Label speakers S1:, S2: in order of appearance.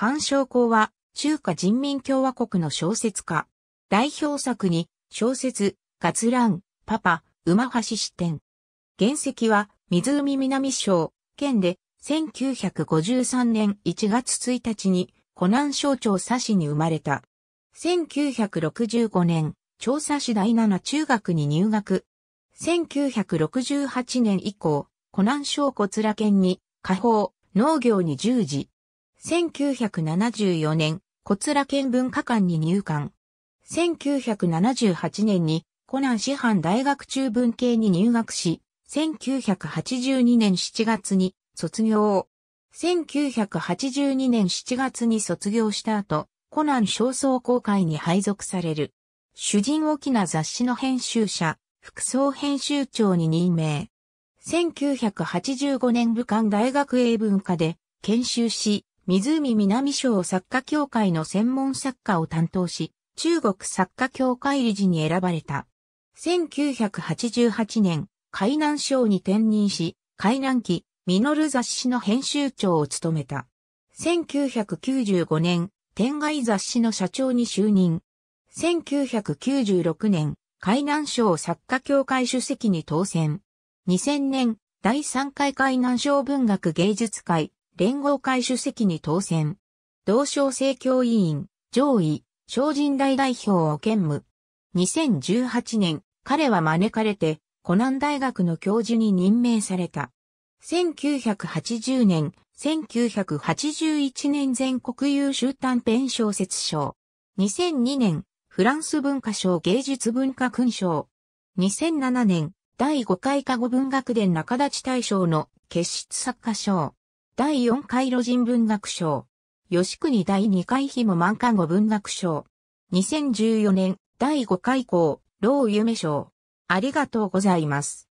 S1: 反証公は中華人民共和国の小説家。代表作に小説、ラ蘭、パパ、馬橋支店。原石は湖南省、県で1953年1月1日に湖南省庁佐市に生まれた。1965年、調査市第7中学に入学。1968年以降、湖南省小倉県に、家宝、農業に従事。1974年、小倉県文化館に入館。1978年に、コナン師範大学中文系に入学し、1982年7月に卒業。1982年7月に卒業した後、コナン焦燥公会に配属される。主人大きな雑誌の編集者、副総編集長に任命。1985年武漢大学英文科で研修し、湖南省作家協会の専門作家を担当し、中国作家協会理事に選ばれた。1988年、海南省に転任し、海南記、ミノル雑誌の編集長を務めた。1995年、天外雑誌の社長に就任。1996年、海南省作家協会主席に当選。2000年、第3回海南省文学芸術会、連合会主席に当選。同省正教委員、上位、省人大代表を兼務。2018年、彼は招かれて、湖南大学の教授に任命された。1980年、1981年全国優秀短編小説賞。2002年、フランス文化賞芸術文化勲章。2007年、第5回加護文学殿中立大賞の結出作家賞。第4回路人文学賞。吉国第2回も満看語文学賞。2014年第5回校、老夢賞。ありがとうございます。